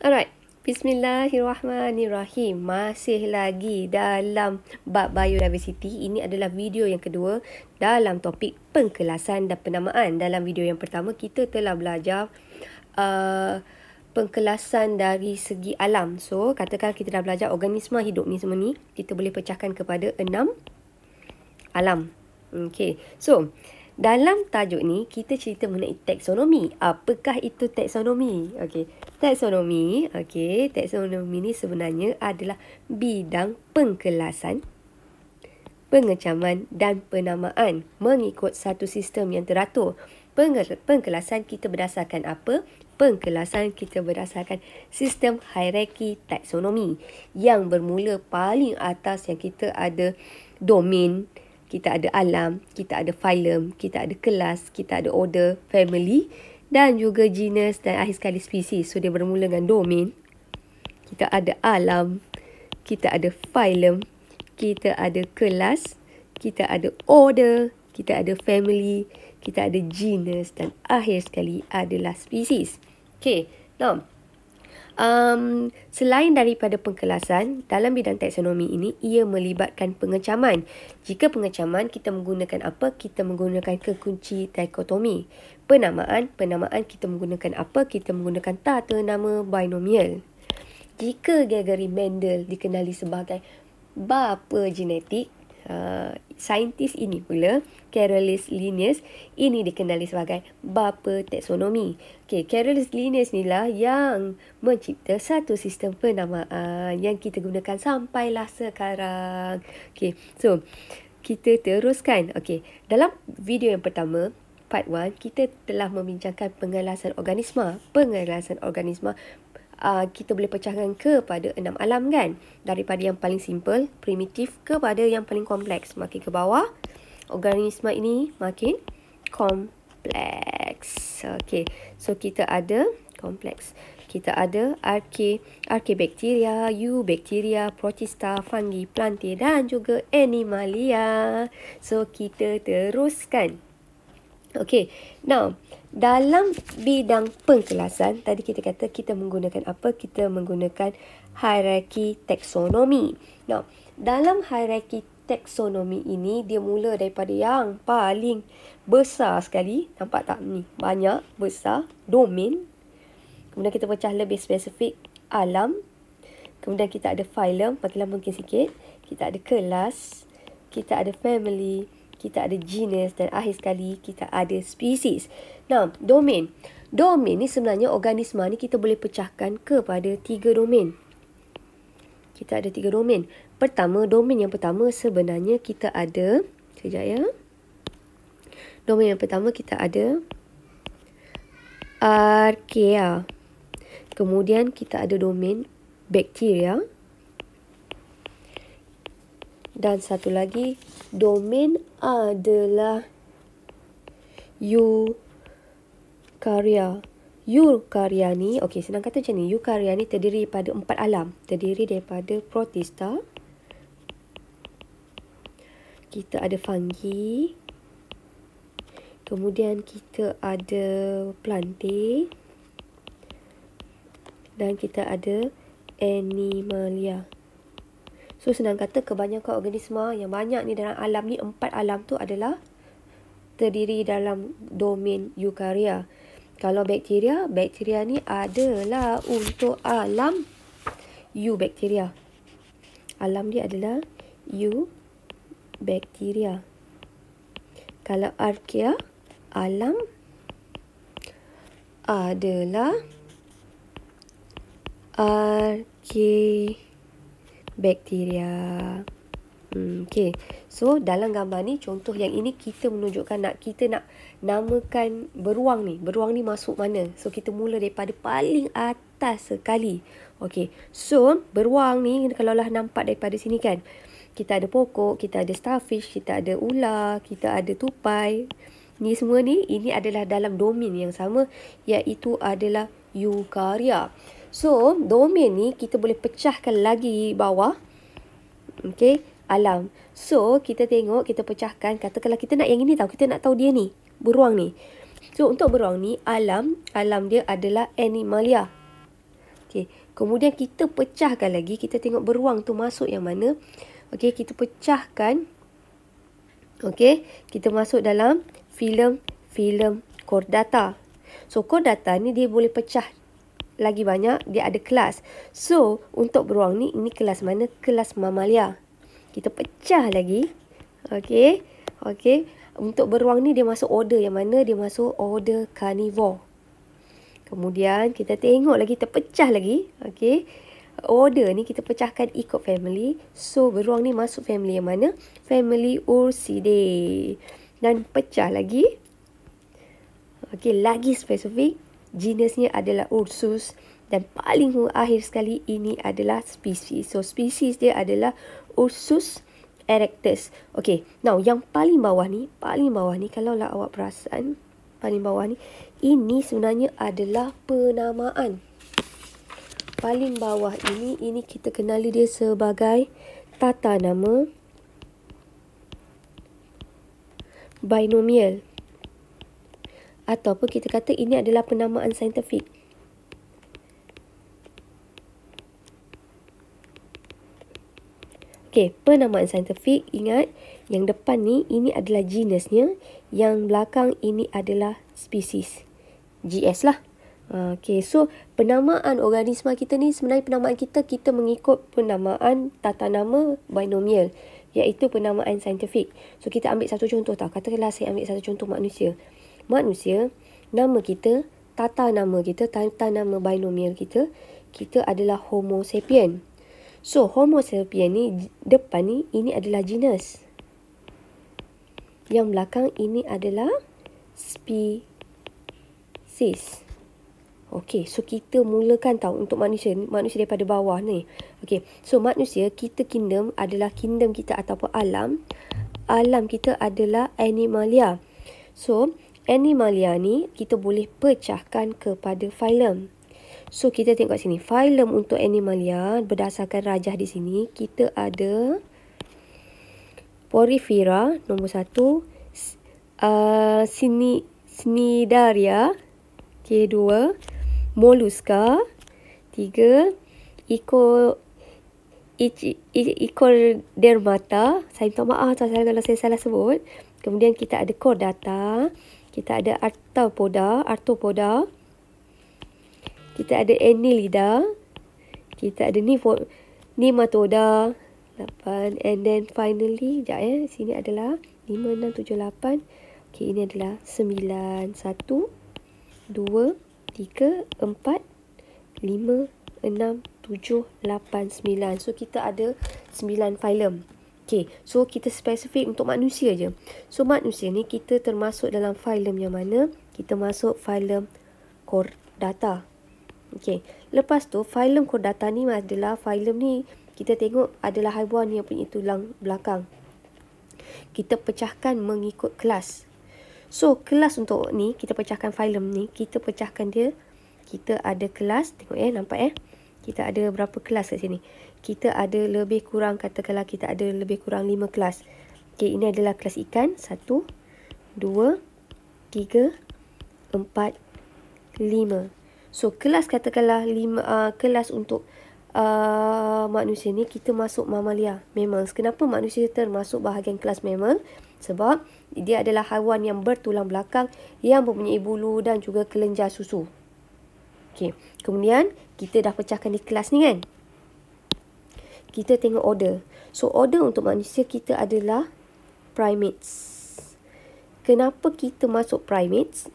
Alright. Bismillahirrahmanirrahim. Masih lagi dalam bab biodiversity. Ini adalah video yang kedua dalam topik pengkelasan dan penamaan. Dalam video yang pertama kita telah belajar uh, pengkelasan dari segi alam. So, katakan kita dah belajar organisma hidup ni semua ni, kita boleh pecahkan kepada enam alam. Okay. So, dalam tajuk ni, kita cerita mengenai taksonomi. Apakah itu taksonomi? Okey, taksonomi, okey, taksonomi ni sebenarnya adalah bidang pengkelasan, pengecaman dan penamaan mengikut satu sistem yang teratur. Pengkelasan kita berdasarkan apa? Pengkelasan kita berdasarkan sistem hierarki taksonomi yang bermula paling atas yang kita ada domain kita ada alam, kita ada phylum, kita ada kelas, kita ada order, family dan juga genus dan akhir sekali species. So dia bermula dengan domain. Kita ada alam, kita ada phylum, kita ada kelas, kita ada order, kita ada family, kita ada genus dan akhir sekali adalah species. Okay, now Um, selain daripada pengkelasan, dalam bidang taksonomi ini ia melibatkan pengecaman. Jika pengecaman, kita menggunakan apa? Kita menggunakan kekunci dikotomi. Penamaan, penamaan kita menggunakan apa? Kita menggunakan tata nama binomial. Jika Gregory Mendel dikenali sebagai bapa genetik, uh, saintis ini pula, Carolus Linnaeus, ini dikenali sebagai bapa taksonomi. Okay, Carolus Linnaeus ni lah yang mencipta satu sistem penamaan yang kita gunakan sampai lah sekarang. Okay, so kita teruskan. Okay, dalam video yang pertama, part 1, kita telah membincangkan pengelasan organisma. Pengelasan organisma uh, kita boleh pecahkan kepada enam alam kan. Daripada yang paling simple, primitif kepada yang paling kompleks. Makin ke bawah, organisma ini makin kompleks. Okay, so kita ada kompleks. Kita ada arke, arkebakteria, eubakteria, protista, fungi, plantae dan juga animalia. So, kita teruskan. Okay, now dalam bidang pengkelasan tadi kita kata kita menggunakan apa? Kita menggunakan hierarki taksonomi. Now, dalam hierarki taksonomi ini dia mula daripada yang paling besar sekali. Nampak tak ni? Banyak, besar, domain. Kemudian kita pecah lebih spesifik alam. Kemudian kita ada phylum, makin lama mungkin sikit. Kita ada kelas, kita ada family kita ada genus dan akhir sekali kita ada species. Nah, domain. Domain ni sebenarnya organisma ni kita boleh pecahkan kepada tiga domain. Kita ada tiga domain. Pertama, domain yang pertama sebenarnya kita ada... Sekejap ya. Domain yang pertama kita ada... Archaea. Kemudian kita ada domain bakteria. Dan satu lagi domain adalah eukarya. Eukarya ni, okey senang kata macam ni, eukarya ni terdiri daripada empat alam. Terdiri daripada protista. Kita ada fungi. Kemudian kita ada plantae. Dan kita ada Animalia. So senang kata kebanyakan organisma yang banyak ni dalam alam ni empat alam tu adalah terdiri dalam domain eukarya. Kalau bakteria, bakteria ni adalah untuk alam eubakteria. Alam dia adalah eubakteria. Kalau arkea, alam adalah arkea bakteria. Hmm, okay, so dalam gambar ni contoh yang ini kita menunjukkan nak kita nak namakan beruang ni. Beruang ni masuk mana? So kita mula daripada paling atas sekali. Okay, so beruang ni kalau lah nampak daripada sini kan. Kita ada pokok, kita ada starfish, kita ada ular, kita ada tupai. Ni semua ni, ini adalah dalam domain yang sama iaitu adalah eukarya. Eukarya. So, domain ni kita boleh pecahkan lagi bawah. Okay, alam. So, kita tengok, kita pecahkan. Katakanlah kita nak yang ini tahu. Kita nak tahu dia ni. Beruang ni. So, untuk beruang ni, alam. Alam dia adalah animalia. Okay. Kemudian kita pecahkan lagi. Kita tengok beruang tu masuk yang mana. Okay, kita pecahkan. Okay, kita masuk dalam filem film chordata. So, chordata ni dia boleh pecah lagi banyak dia ada kelas. So, untuk beruang ni, ini kelas mana? Kelas mamalia. Kita pecah lagi. Okay. Okay. Untuk beruang ni, dia masuk order yang mana? Dia masuk order carnivore. Kemudian, kita tengok lagi, kita pecah lagi. Okay. Order ni, kita pecahkan ikut family. So, beruang ni masuk family yang mana? Family Ursidae. Dan pecah lagi. Okay, lagi spesifik jenisnya adalah ursus dan paling akhir sekali ini adalah spesies. So spesies dia adalah ursus erectus. Okay, now yang paling bawah ni, paling bawah ni kalau lah awak perasan, paling bawah ni, ini sebenarnya adalah penamaan. Paling bawah ini, ini kita kenali dia sebagai tata nama binomial ataupun kita kata ini adalah penamaan saintifik. Okey, penamaan saintifik ingat yang depan ni ini adalah genusnya, yang belakang ini adalah spesies, GS lah. Okey, so penamaan organisma kita ni sebenarnya penamaan kita kita mengikut penamaan tata nama binomial iaitu penamaan saintifik. So kita ambil satu contoh tau. Katakanlah saya ambil satu contoh manusia manusia, nama kita, tata nama kita, tata nama binomial kita, kita adalah homo sapien. So, homo sapien ni, depan ni, ini adalah genus. Yang belakang ini adalah species. Okay, so kita mulakan tau untuk manusia. Manusia daripada bawah ni. Okay, so manusia, kita kingdom adalah kingdom kita ataupun alam. Alam kita adalah animalia. So, animalia ni kita boleh pecahkan kepada phylum. So kita tengok sini phylum untuk animalia berdasarkan rajah di sini kita ada Porifera nombor satu, uh, sini Snidaria K2 Mollusca 3 Eco Ichordermata. Saya minta maaf kalau saya salah sebut. Kemudian kita ada Chordata. Kita ada artopoda, artopoda. Kita ada annelida. Kita ada nipo, nematoda. Lapan. and then finally jap eh sini adalah 5 6 7 8. Okey ini adalah 9 1 2 3 4 5 6 7 8 9. So kita ada 9 filem. Okay, so kita spesifik untuk manusia je. So, manusia ni kita termasuk dalam filem yang mana? Kita masuk filem Chordata. Okay, lepas tu filem Chordata ni adalah filem ni kita tengok adalah haiwan yang punya tulang belakang. Kita pecahkan mengikut kelas. So, kelas untuk ni, kita pecahkan filem ni, kita pecahkan dia. Kita ada kelas, tengok eh, nampak eh. Kita ada berapa kelas kat sini kita ada lebih kurang katakanlah kita ada lebih kurang 5 kelas. Okay ini adalah kelas ikan. 1 2 3 4 5. So kelas katakanlah lima uh, kelas untuk uh, manusia ni kita masuk mamalia mammal. Kenapa manusia termasuk bahagian kelas mammal? Sebab dia adalah haiwan yang bertulang belakang yang mempunyai bulu dan juga kelenjar susu. Okay. Kemudian kita dah pecahkan di kelas ni kan? kita tengok order. So order untuk manusia kita adalah primates. Kenapa kita masuk primates?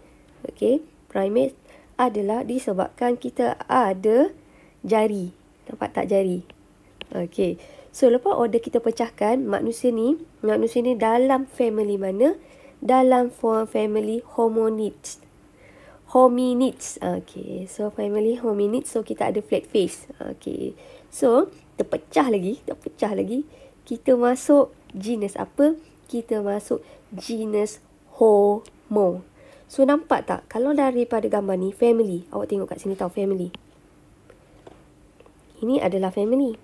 Okay, primates adalah disebabkan kita ada jari. Nampak tak jari? Okay, so lepas order kita pecahkan, manusia ni, manusia ni dalam family mana? Dalam family hominids. Hominids. Okay, so family hominids, so kita ada flat face. Okay, so terpecah lagi, terpecah lagi, kita masuk genus apa? Kita masuk genus Homo. So, nampak tak? Kalau daripada gambar ni, family. Awak tengok kat sini tau, family. Ini adalah family.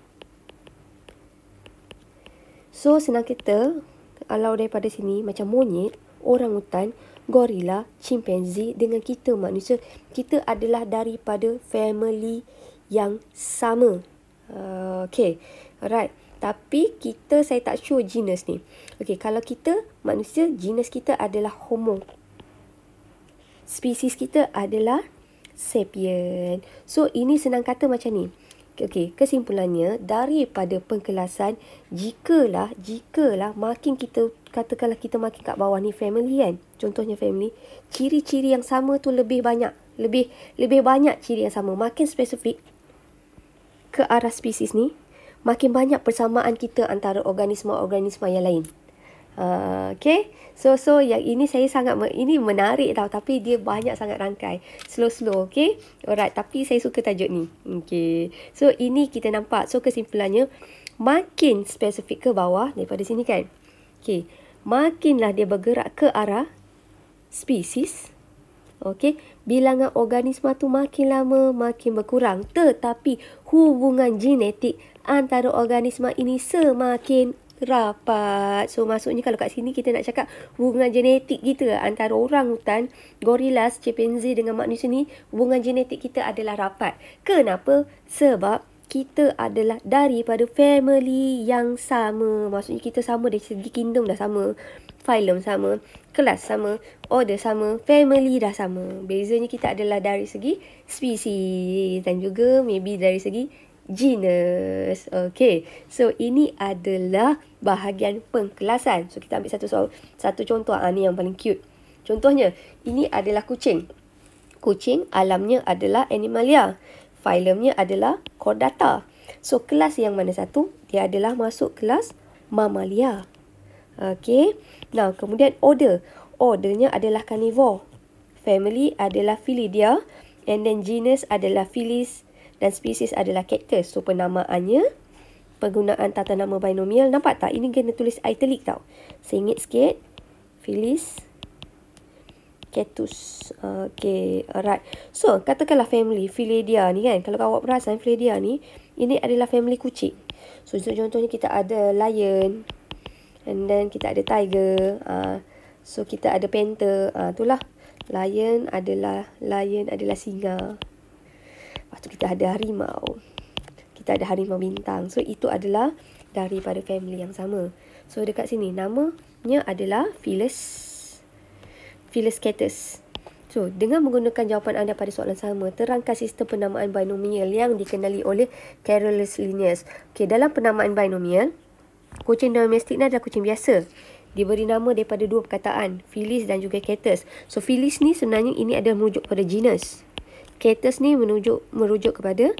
So, senang kita, kalau daripada sini, macam monyet, orang hutan, gorila, chimpanzee dengan kita manusia, kita adalah daripada family yang sama. Uh, okay. Alright. Tapi kita, saya tak sure genus ni. Okay, kalau kita manusia, genus kita adalah homo. Species kita adalah sapien. So, ini senang kata macam ni. Okay, kesimpulannya, daripada pengkelasan, jikalah, jikalah makin kita, katakanlah kita makin kat bawah ni family kan. Contohnya family, ciri-ciri yang sama tu lebih banyak. Lebih lebih banyak ciri yang sama. Makin spesifik, ke arah spesies ni, makin banyak persamaan kita antara organisma-organisma yang lain. Uh, okay, so so yang ini saya sangat ini menarik tau, tapi dia banyak sangat rangkai. Slow slow, okay. Alright, tapi saya suka tajuk ni. Okay, so ini kita nampak. So kesimpulannya, makin spesifik ke bawah daripada sini kan? Okay, makinlah dia bergerak ke arah spesies. Okey, bilangan organisma tu makin lama makin berkurang. Tetapi hubungan genetik antara organisma ini semakin rapat. So maksudnya kalau kat sini kita nak cakap hubungan genetik kita antara orang hutan, gorilas, chimpanzee dengan manusia ni hubungan genetik kita adalah rapat. Kenapa? Sebab kita adalah daripada family yang sama. Maksudnya kita sama dari segi kingdom dah sama filem sama, kelas sama, order sama, family dah sama. Bezanya kita adalah dari segi species dan juga maybe dari segi genus. Okay, so ini adalah bahagian pengkelasan. So kita ambil satu soal, satu contoh ah, ni yang paling cute. Contohnya, ini adalah kucing. Kucing alamnya adalah Animalia. Filemnya adalah Chordata. So, kelas yang mana satu? Dia adalah masuk kelas Mamalia. Okay. Nah, kemudian order. Ordernya adalah carnivore. Family adalah Philidia. And then genus adalah Phyllis. Dan species adalah cactus. So, penamaannya. Penggunaan tata nama binomial. Nampak tak? Ini kena tulis italic tau. Singit sikit. Phyllis. Cactus. Okay. Alright. So, katakanlah family. Philidia ni kan. Kalau kau perasan Philidia ni. Ini adalah family kucing. So, contohnya kita ada lion. Lion. And then kita ada tiger. Uh, so kita ada panther. Uh, itulah. Lion adalah lion adalah singa. Lepas tu kita ada harimau. Kita ada harimau bintang. So itu adalah daripada family yang sama. So dekat sini namanya adalah Phyllis. Phyllis Catus. So dengan menggunakan jawapan anda pada soalan sama, terangkan sistem penamaan binomial yang dikenali oleh Carolus Linnaeus. Okay, dalam penamaan binomial, kucing domestik ni adalah kucing biasa. Diberi nama daripada dua perkataan, Felis dan juga Cetus. So Felis ni sebenarnya ini adalah merujuk kepada genus. Cetus ni merujuk merujuk kepada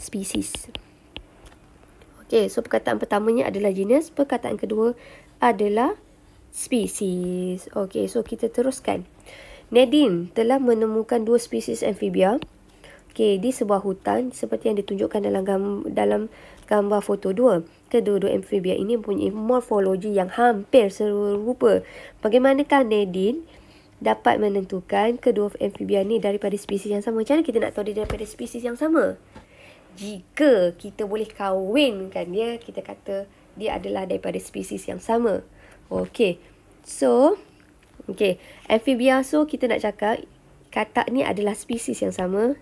species. Okay, so perkataan pertamanya adalah genus, perkataan kedua adalah species. Okay, so kita teruskan. Nadine telah menemukan dua species amfibia okay, di sebuah hutan seperti yang ditunjukkan dalam gam dalam gambar foto dua kedua-dua amfibia ini mempunyai morfologi yang hampir serupa. Bagaimanakah Nadine dapat menentukan kedua amfibia ini daripada spesies yang sama? Macam mana kita nak tahu dia daripada spesies yang sama? Jika kita boleh kahwinkan dia, kita kata dia adalah daripada spesies yang sama. Okay. So, okay. Amphibia, so kita nak cakap katak ni adalah spesies yang sama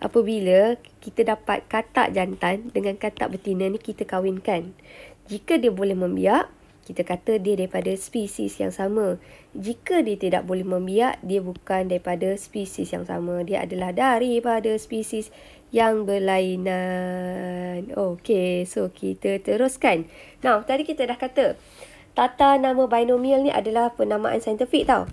apabila kita dapat katak jantan dengan katak betina ni kita kawinkan. Jika dia boleh membiak, kita kata dia daripada spesies yang sama. Jika dia tidak boleh membiak, dia bukan daripada spesies yang sama. Dia adalah daripada spesies yang berlainan. Okey, so kita teruskan. Now, tadi kita dah kata tata nama binomial ni adalah penamaan saintifik tau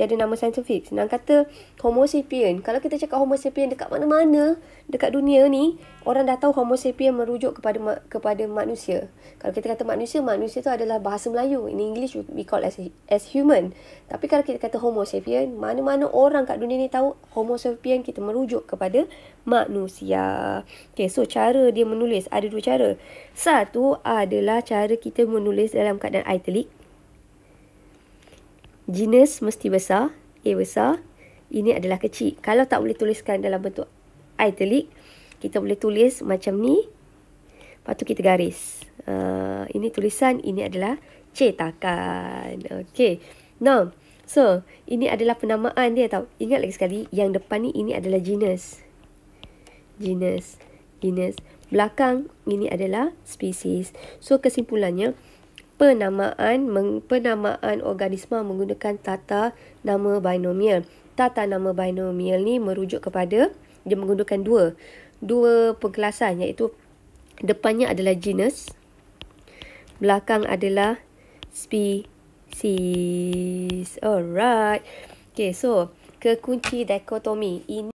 dia ada nama saintifik. Senang kata homo sapien. Kalau kita cakap homo sapien dekat mana-mana dekat dunia ni, orang dah tahu homo sapien merujuk kepada ma- kepada manusia. Kalau kita kata manusia, manusia tu adalah bahasa Melayu. In English we call as as human. Tapi kalau kita kata homo sapien, mana-mana orang kat dunia ni tahu homo sapien kita merujuk kepada manusia. Okay, so cara dia menulis ada dua cara. Satu adalah cara kita menulis dalam keadaan italic Genus mesti besar. A besar. Ini adalah kecil. Kalau tak boleh tuliskan dalam bentuk italic, kita boleh tulis macam ni. Lepas tu kita garis. Uh, ini tulisan, ini adalah cetakan. Okay. Now, so, ini adalah penamaan dia tau. Ingat lagi sekali, yang depan ni, ini adalah genus. Genus. Genus. Belakang, ini adalah species. So, kesimpulannya, kesimpulannya, penamaan penamaan organisma menggunakan tata nama binomial. Tata nama binomial ni merujuk kepada dia menggunakan dua dua pengkelasan iaitu depannya adalah genus, belakang adalah species. Alright. Okay, so kekunci dikotomi ini